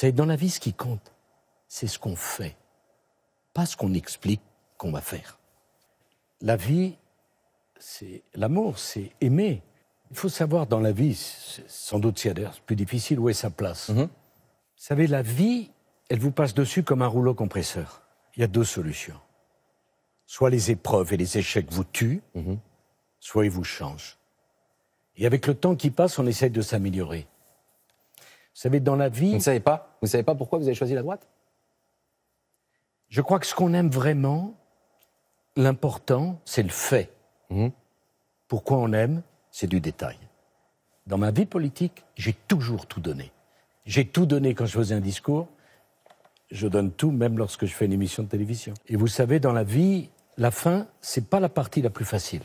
C'est dans la vie ce qui compte, c'est ce qu'on fait, pas ce qu'on explique qu'on va faire. La vie, c'est l'amour, c'est aimer. Il faut savoir dans la vie, sans doute c'est plus difficile, où est sa place. Mhm. Vous savez, la vie, elle vous passe dessus comme un rouleau compresseur. Il y a deux solutions. Soit les épreuves et les échecs vous tuent, mhm. soit ils vous changent. Et avec le temps qui passe, on essaye de s'améliorer savez, dans la vie. Vous ne savez pas Vous savez pas pourquoi vous avez choisi la droite Je crois que ce qu'on aime vraiment, l'important, c'est le fait. Mhm. Pourquoi on aime, c'est du détail. Dans ma vie politique, j'ai toujours tout donné. J'ai tout donné quand je faisais un discours. Je donne tout, même lorsque je fais une émission de télévision. Et vous savez, dans la vie, la fin, c'est pas la partie la plus facile.